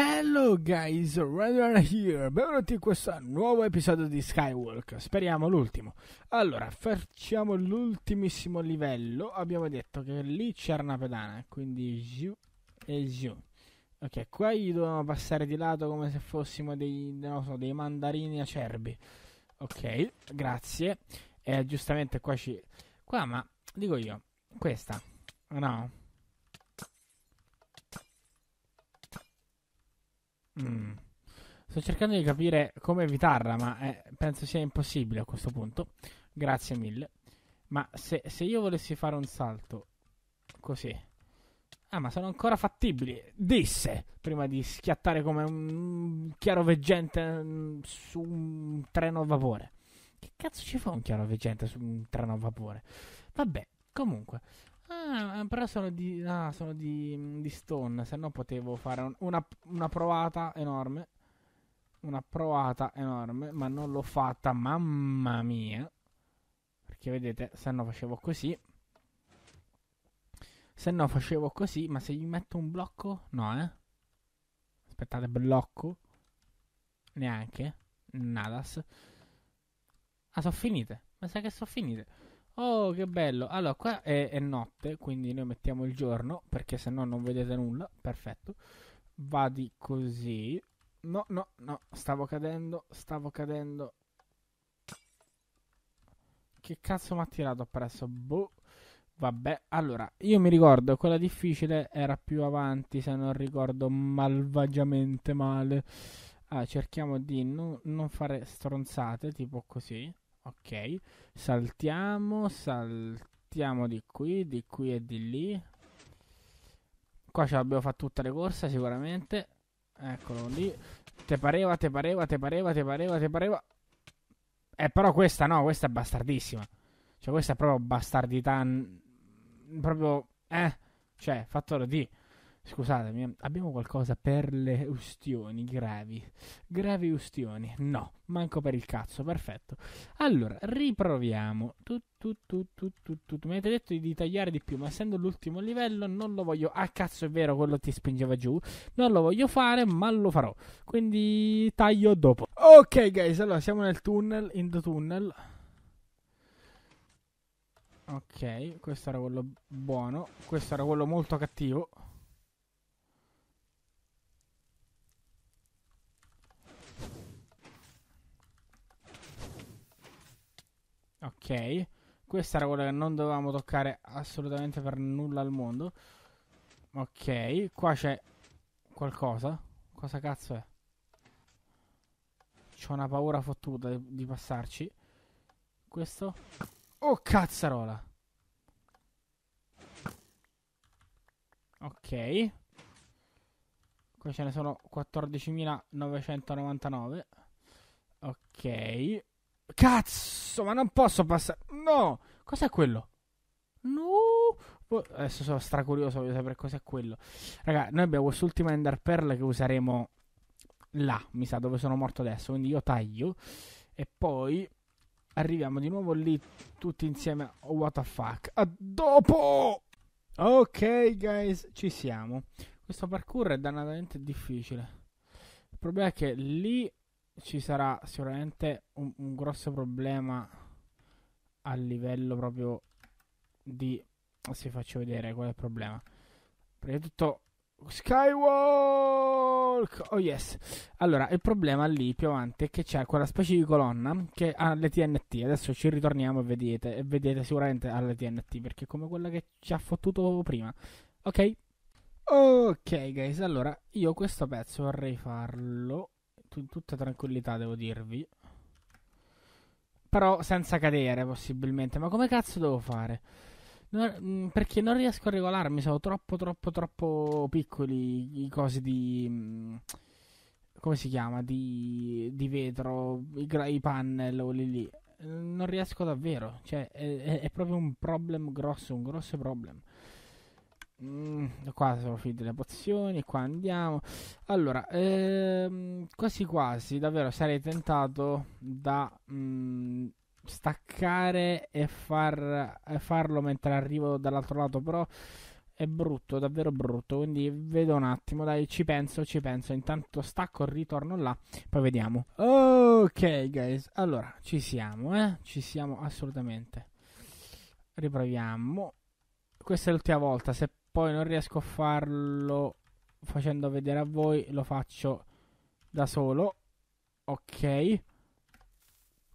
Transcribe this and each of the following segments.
Hello guys, Radar here, benvenuti in questo nuovo episodio di Skywalk, speriamo l'ultimo. Allora, facciamo l'ultimissimo livello, abbiamo detto che lì c'era una pedana, quindi giù e giù. Ok, qua gli dovevamo passare di lato come se fossimo dei, so, dei mandarini acerbi. Ok, grazie. E eh, giustamente qua ci... Qua ma, dico io, questa, no... Mm. Sto cercando di capire come evitarla, ma eh, penso sia impossibile a questo punto. Grazie mille. Ma se, se io volessi fare un salto così... Ah, ma sono ancora fattibili, disse prima di schiattare come un chiaroveggente mm, su un treno a vapore. Che cazzo ci fa un chiaroveggente su un treno a vapore? Vabbè, comunque, Ah, ah, però sono di, ah, sono di, mm, di Stone, se no potevo fare un, una, una provata enorme. Una provata enorme, ma non l'ho fatta, mamma mia. Perché vedete, se no facevo così. Se no facevo così, ma se gli metto un blocco? No, eh. Aspettate, blocco. Neanche. Nadas. Ah, sono finite. Ma sai che sono finite. Oh, che bello. Allora, qua è, è notte, quindi noi mettiamo il giorno, perché se no non vedete nulla. Perfetto. Vadi così. No, no, no, stavo cadendo, stavo cadendo. Che cazzo mi ha tirato appresso? Boh. Vabbè, allora, io mi ricordo, quella difficile era più avanti, se non ricordo malvagiamente male. Ah, cerchiamo di non, non fare stronzate, tipo così. Ok, saltiamo, saltiamo di qui, di qui e di lì. Qua ce l'abbiamo fatta tutta le corse sicuramente. Eccolo lì. Te pareva, te pareva, te pareva, te pareva, te pareva. Eh, però questa no, questa è bastardissima. Cioè, questa è proprio bastardità. Proprio. Eh, cioè, fattore D. Scusatemi, abbiamo qualcosa per le ustioni gravi. Gravi ustioni? No, manco per il cazzo, perfetto. Allora, riproviamo. Tu, tu, tu, Mi avete detto di tagliare di più, ma essendo l'ultimo livello non lo voglio... Ah, cazzo, è vero, quello ti spingeva giù. Non lo voglio fare, ma lo farò. Quindi taglio dopo. Ok, guys, allora siamo nel tunnel, in the tunnel. Ok, questo era quello buono, questo era quello molto cattivo. ok. Questa era quella che non dovevamo toccare assolutamente per nulla al mondo. Ok, qua c'è qualcosa. Cosa cazzo è? C'ho una paura fottuta di passarci. Questo? Oh, cazzarola! Ok. Qua ce ne sono 14.999. Ok. Cazzo, ma non posso passare. No, cos'è quello? No. Boh, adesso sono stracurioso, voglio sapere cos'è quello. Raga, noi abbiamo quest'ultima Ender Pearl che useremo là, mi sa, dove sono morto adesso. Quindi io taglio. E poi arriviamo di nuovo lì tutti insieme. Oh, what the fuck. A dopo! Ok, guys, ci siamo. Questo parkour è dannatamente difficile. Il problema è che lì ci sarà sicuramente un, un grosso problema a livello proprio di se faccio vedere qual è il problema prima di tutto Skywalk oh yes allora il problema lì più avanti è che c'è quella specie di colonna che ha le TNT adesso ci ritorniamo e vedete e vedete sicuramente alle TNT perché è come quella che ci ha fottuto prima ok ok guys allora io questo pezzo vorrei farlo in tutta tranquillità, devo dirvi. Però senza cadere, possibilmente. Ma come cazzo devo fare? Non, mm, perché non riesco a regolarmi, sono troppo, troppo, troppo piccoli i cosi di... Mm, come si chiama? Di, di vetro, i, i panel, o lì lì. Non riesco davvero, cioè è, è proprio un problem grosso, un grosso problem. Mm, qua sono finite le pozioni, qua andiamo. Allora, ehm, quasi quasi, davvero sarei tentato da mm, staccare e, far, e farlo mentre arrivo dall'altro lato, però è brutto, davvero brutto, quindi vedo un attimo, dai, ci penso, ci penso, intanto stacco, ritorno là, poi vediamo. Ok, guys, allora, ci siamo, eh? Ci siamo assolutamente. Riproviamo questa è l'ultima volta. Se poi non riesco a farlo facendo vedere a voi, lo faccio da solo. Ok.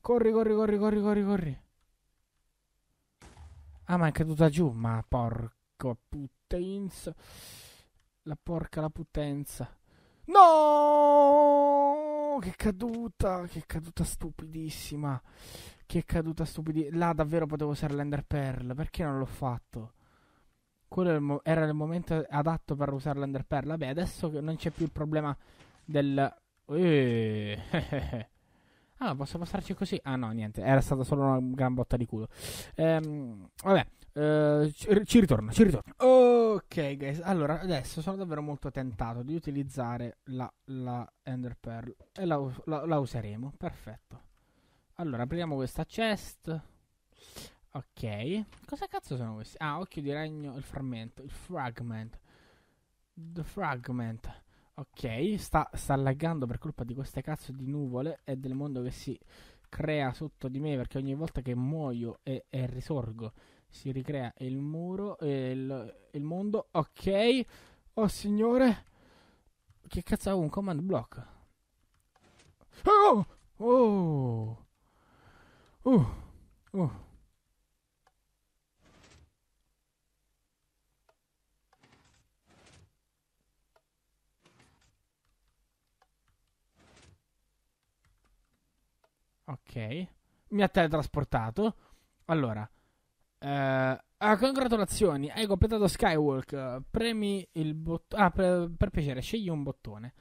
Corri, corri, corri, corri, corri, corri. Ah, ma è caduta giù, ma porco puttenza. La porca la puttenza. No! Che caduta, che caduta stupidissima. Che caduta stupidissima. Là davvero potevo usare l'Ender Pearl, perché non l'ho fatto? quello il mo- era il momento adatto per usare l'enderperla. Beh, adesso che non c'è più il problema del... Eh, ah, posso passarci così? Ah no, niente, era stata solo una gran botta di culo. Ehm, vabbè, eh, ci, ci ritorno, ci ritorno. Ok, guys, allora adesso sono davvero molto tentato di utilizzare la, la Ender Pearl e la, la, la useremo, perfetto. Allora, apriamo questa chest. Ok. Cosa cazzo sono questi? Ah, occhio di ragno, il frammento, il fragment. The fragment. Ok, sta, sta laggando per colpa di queste cazzo di nuvole e del mondo che si crea sotto di me perché ogni volta che muoio e, e risorgo si ricrea il muro e il, il, mondo. Ok. Oh signore. Che cazzo ha un command block? Oh! Oh! Oh! Oh! Ok. Mi ha teletrasportato. Allora. Eh, ah, congratulazioni, hai completato Skywalk. Premi il bottone. Ah, per, per, piacere, scegli un bottone.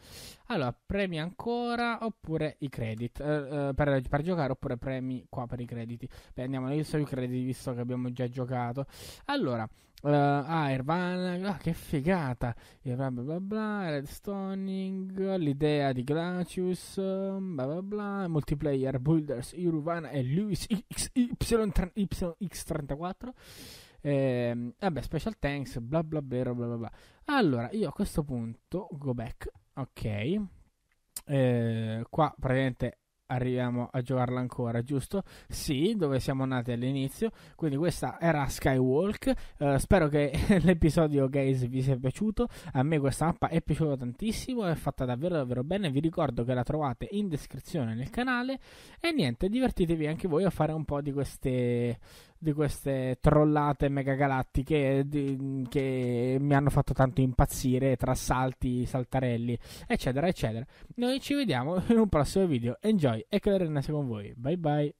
Allora, premi ancora oppure i credit. Eh, eh, per, per, giocare oppure premi qua per i crediti. Beh, andiamo io so i crediti visto che abbiamo già giocato. Allora, Uh, ah, Irvana, ah, che figata! Bla bla bla, Red Stoning, l'idea di Glacius, bla bla bla, multiplayer, Builders, Irvana e Lewis XYX34. Eh, vabbè, special thanks, bla bla bla bla bla. Allora, io a questo punto go back, ok. Eh, qua praticamente arriviamo a giocarla ancora, giusto? Sì, dove siamo nati all'inizio. Quindi questa era Skywalk. Uh, spero che l'episodio Gaze vi sia piaciuto. A me questa mappa è piaciuta tantissimo, è fatta davvero davvero bene. Vi ricordo che la trovate in descrizione nel canale. E niente, divertitevi anche voi a fare un po' di queste di queste trollate megagalattiche di, che mi hanno fatto tanto impazzire tra salti, saltarelli, eccetera, eccetera. Noi ci vediamo in un prossimo video. Enjoy e che la renna sia con voi. Bye bye.